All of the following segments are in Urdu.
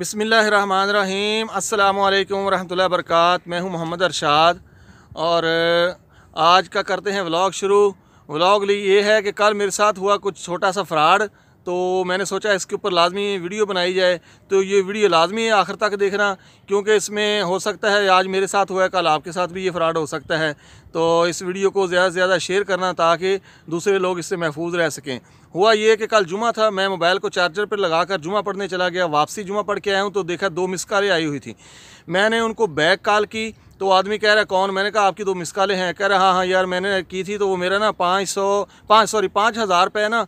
بسم اللہ الرحمن الرحیم السلام علیکم ورحمۃ اللہ وبرکاتہ میں ہوں محمد ارشاد اور آج کا کرتے ہیں ولاگ شروع ولاگ لی یہ ہے کہ کل میرے ساتھ ہوا کچھ چھوٹا سا فراڈ تو میں نے سوچا اس کے اوپر لازمی ویڈیو بنائی جائے تو یہ ویڈیو لازمی ہے آخر تک دیکھنا کیونکہ اس میں ہو سکتا ہے آج میرے ساتھ ہوا ہے کل آپ کے ساتھ بھی یہ فراڈ ہو سکتا ہے تو اس ویڈیو کو زیادہ سے زیادہ شیئر کرنا تاکہ دوسرے لوگ اس سے محفوظ رہ سکیں ہوا یہ کہ کل جمعہ تھا میں موبائل کو چارجر پر لگا کر جمعہ پڑھنے چلا گیا واپسی جمعہ پڑھ کے آیا ہوں تو دیکھا دو مس کالیں آئی ہوئی تھیں میں نے ان کو بیک کال کی تو آدمی کہہ رہا ہے کون میں نے کہا آپ کی دو مسکالیں ہیں کہہ رہا ہاں ہاں یار میں نے کی تھی تو وہ میرا نا پانچ سو پانچ سوری پانچ ہزار روپے نا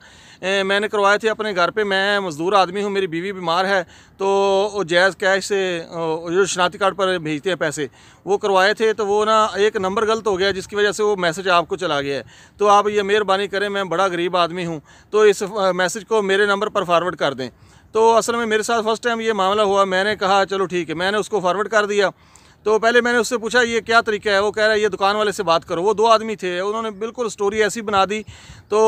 میں نے کروائے تھے اپنے گھر پہ میں مزدور آدمی ہوں میری بیوی بیمار ہے تو جیز کیش سے جو شناختی کارڈ پر بھیجتے ہیں پیسے وہ کروائے تھے تو وہ نا ایک نمبر غلط ہو گیا جس کی وجہ سے وہ میسج آپ کو چلا گیا ہے تو آپ یہ مہربانی کریں میں بڑا غریب آدمی ہوں تو اس میسج کو میرے نمبر پر فارورڈ کر دیں تو اصل میں میرے ساتھ فرسٹ ٹائم یہ معاملہ ہوا میں نے کہا چلو ٹھیک ہے میں نے اس کو فارورڈ کر دیا تو پہلے میں نے اس سے پوچھا یہ کیا طریقہ ہے وہ کہہ رہا ہے یہ دکان والے سے بات کرو وہ دو آدمی تھے انہوں نے بالکل سٹوری ایسی بنا دی تو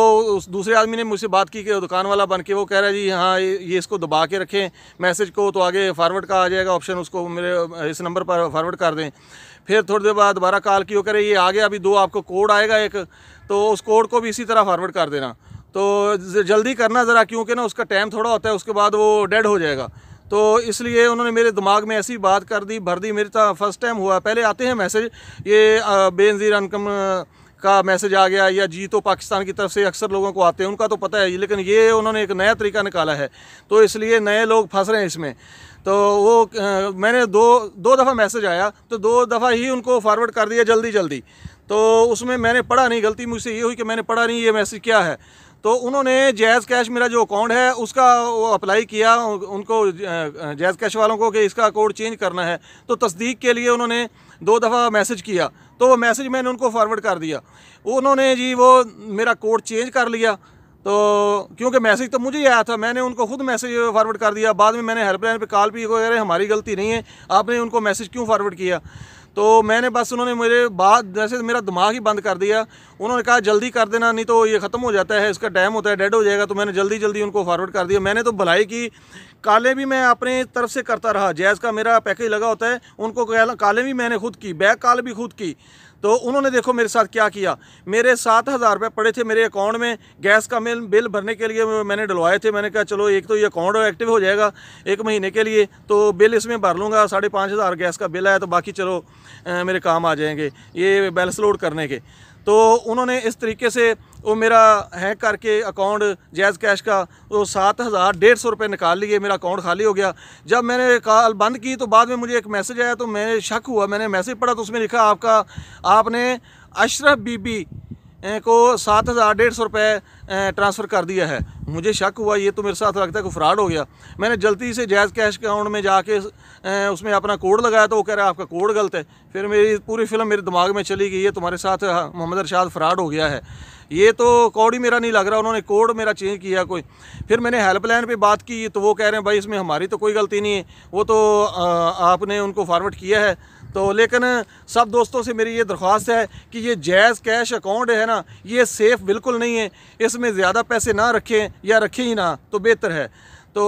دوسرے آدمی نے مجھ سے بات کی کہ دکان والا بن کے وہ کہہ رہا ہے جی ہاں یہ اس کو دبا کے رکھیں میسج کو تو آگے فارورڈ کا آ جائے گا آپشن اس کو میرے اس نمبر پر فارورڈ کر دیں پھر تھوڑی دیر بعد دوبارہ کال کی وہ کہہ رہے یہ آگے ابھی دو آپ کو کوڈ آئے گا ایک تو اس کوڈ کو بھی اسی طرح فارورڈ کر دینا تو جلدی کرنا ذرا کیونکہ نا اس کا ٹائم تھوڑا ہوتا ہے اس کے بعد وہ ڈیڈ ہو جائے گا تو اس لیے انہوں نے میرے دماغ میں ایسی بات کر دی بھر دی میرے تا فرسٹ ٹائم ہوا پہلے آتے ہیں میسج یہ بے نظیر انکم کا میسج آ گیا یا جی تو پاکستان کی طرف سے اکثر لوگوں کو آتے ہیں ان کا تو پتہ ہے لیکن یہ انہوں نے ایک نیا طریقہ نکالا ہے تو اس لیے نئے لوگ پھنس رہے ہیں اس میں تو وہ میں نے دو دو دفعہ میسج آیا تو دو دفعہ ہی ان کو فارورڈ کر دیا جلدی جلدی تو اس میں میں نے پڑھا نہیں غلطی مجھ سے یہ ہوئی کہ میں نے پڑھا نہیں یہ میسیج کیا ہے تو انہوں نے جیز کیش میرا جو اکاؤنٹ ہے اس کا وہ اپلائی کیا ان کو جیز کیش والوں کو کہ اس کا کوڈ چینج کرنا ہے تو تصدیق کے لیے انہوں نے دو دفعہ میسیج کیا تو وہ میسیج میں نے ان کو فارورڈ کر دیا انہوں نے جی وہ میرا کوڈ چینج کر لیا تو کیونکہ میسیج تو مجھے ہی آیا تھا میں نے ان کو خود میسیج فارورڈ کر دیا بعد میں میں نے ہیلپ لائن پہ کال پی رہے ہماری غلطی نہیں ہے آپ نے ان کو میسیج کیوں فارورڈ کیا تو میں نے بس انہوں نے میرے بعد جیسے میرا دماغ ہی بند کر دیا انہوں نے کہا جلدی کر دینا نہیں تو یہ ختم ہو جاتا ہے اس کا ٹائم ہوتا ہے ڈیڈ ہو جائے گا تو میں نے جلدی جلدی ان کو فارورڈ کر دیا میں نے تو بھلائی کی کالے بھی میں اپنے طرف سے کرتا رہا جیز کا میرا پیکج لگا ہوتا ہے ان کو کالے بھی میں نے خود کی بیک کال بھی خود کی تو انہوں نے دیکھو میرے ساتھ کیا کیا میرے سات ہزار روپے پڑے تھے میرے اکاؤنٹ میں گیس کا میل بل بھرنے کے لیے میں نے ڈلوائے تھے میں نے کہا چلو ایک تو یہ اکاؤنٹ ایکٹیو ہو جائے گا ایک مہینے کے لیے تو بل اس میں بھر لوں گا ساڑھے پانچ ہزار گیس کا بل آیا تو باقی چلو میرے کام آ جائیں گے یہ بیلس لوڈ کرنے کے تو انہوں نے اس طریقے سے وہ میرا ہینگ کر کے اکاؤنٹ جیز کیش کا وہ سات ہزار ڈیڑھ سو روپے نکال لیے میرا اکاؤنٹ خالی ہو گیا جب میں نے کال بند کی تو بعد میں مجھے ایک میسج آیا تو میں نے شک ہوا میں نے میسج پڑھا تو اس میں لکھا آپ کا آپ نے اشرف بی بی کو سات ہزار ڈیڑھ سو روپے ٹرانسفر کر دیا ہے مجھے شک ہوا یہ تو میرے ساتھ لگتا ہے کہ فراڈ ہو گیا میں نے جلدی سے جائز کیش اکاؤنٹ میں جا کے اس میں اپنا کوڈ لگایا تو وہ کہہ رہا ہے آپ کا کوڈ غلط ہے پھر میری پوری فلم میرے دماغ میں چلی گئی یہ تمہارے ساتھ ہاں، محمد ارشاد فراڈ ہو گیا ہے یہ تو کوڈ ہی میرا نہیں لگ رہا انہوں نے کوڈ میرا چینج کیا کوئی پھر میں نے ہیلپ لائن پہ بات کی تو وہ کہہ رہے ہیں بھائی اس میں ہماری تو کوئی غلطی نہیں ہے وہ تو آپ نے ان کو فارورڈ کیا ہے تو لیکن سب دوستوں سے میری یہ درخواست ہے کہ یہ جیز کیش اکاؤنٹ ہے نا یہ سیف بالکل نہیں ہے اس میں زیادہ پیسے نہ رکھیں یا رکھیں ہی نہ تو بہتر ہے تو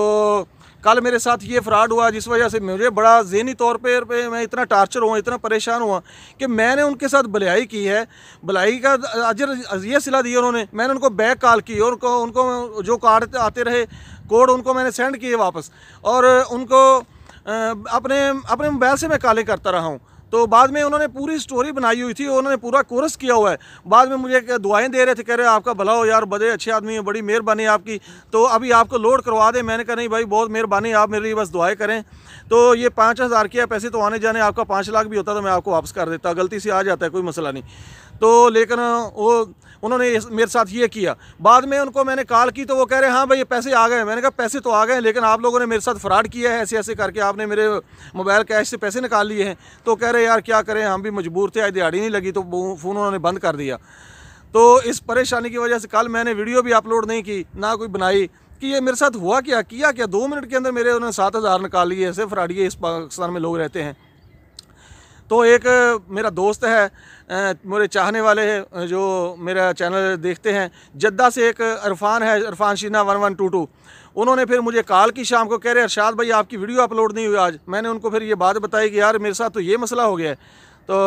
کل میرے ساتھ یہ فراڈ ہوا جس وجہ سے مجھے بڑا ذہنی طور پہ میں اتنا ٹارچر ہوا اتنا پریشان ہوا کہ میں نے ان کے ساتھ بلائی کی ہے بلائی کا اجر یہ صلاح دی انہوں نے میں نے ان کو بیک کال کی اور ان کو جو کارڈ آتے رہے کوڈ ان کو میں نے سینڈ کیے واپس اور ان کو اپنے اپنے موبائل سے میں کالے کرتا رہا ہوں تو بعد میں انہوں نے پوری سٹوری بنائی ہوئی تھی انہوں نے پورا کورس کیا ہوا ہے بعد میں مجھے دعائیں دے رہے تھے کہہ رہے آپ کا بھلا ہو یار بڑے اچھے آدمی ہیں بڑی مہربانی ہے آپ کی تو ابھی آپ کو لوڈ کروا دیں میں نے کہا نہیں بھائی بہت مہربانی آپ میرے لیے بس دعائیں کریں تو یہ پانچ ہزار کیا پیسے تو آنے جانے آپ کا پانچ لاکھ بھی ہوتا تو میں آپ کو واپس کر دیتا غلطی سے آ جاتا ہے کوئی مسئلہ نہیں تو لیکن وہ انہوں نے میرے ساتھ یہ کیا بعد میں ان کو میں نے کال کی تو وہ کہہ رہے ہاں بھائی یہ پیسے آ گئے میں نے کہا پیسے تو آ گئے لیکن آپ لوگوں نے میرے ساتھ فراڈ کیا ہے ایسے ایسے کر کے آپ نے میرے موبائل کیش سے پیسے نکال لیے ہیں تو کہہ رہے یار کیا کریں ہم بھی مجبور تھے دیہڑی نہیں لگی تو فون انہوں نے بند کر دیا تو اس پریشانی کی وجہ سے کل میں نے ویڈیو بھی اپلوڈ نہیں کی نہ کوئی بنائی کہ یہ میرے ساتھ ہوا کیا کیا کیا دو منٹ کے اندر میرے انہوں نے سات ہزار نکال لیے ایسے فراڈیے اس پاکستان میں لوگ رہتے ہیں تو ایک میرا دوست ہے میرے چاہنے والے جو میرا چینل دیکھتے ہیں جدہ سے ایک عرفان ہے عرفان شینا ون ون ٹو ٹو انہوں نے پھر مجھے کال کی شام کو کہہ رہے ارشاد بھائی آپ کی ویڈیو اپلوڈ نہیں ہوئی آج میں نے ان کو پھر یہ بات بتائی کہ یار میرے ساتھ تو یہ مسئلہ ہو گیا ہے تو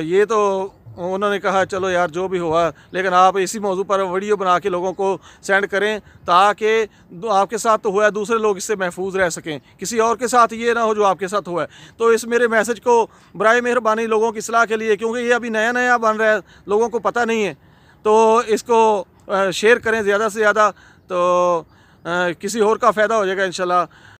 یہ تو انہوں نے کہا چلو یار جو بھی ہوا لیکن آپ اسی موضوع پر ویڈیو بنا کے لوگوں کو سینڈ کریں تاکہ آپ کے ساتھ تو ہوا ہے دوسرے لوگ اس سے محفوظ رہ سکیں کسی اور کے ساتھ یہ نہ ہو جو آپ کے ساتھ ہوا ہے تو اس میرے میسج کو برائے مہربانی لوگوں کی صلاح کے لیے کیونکہ یہ ابھی نیا نیا بن رہا ہے لوگوں کو پتہ نہیں ہے تو اس کو شیئر کریں زیادہ سے زیادہ تو کسی اور کا فائدہ ہو جائے گا انشاءاللہ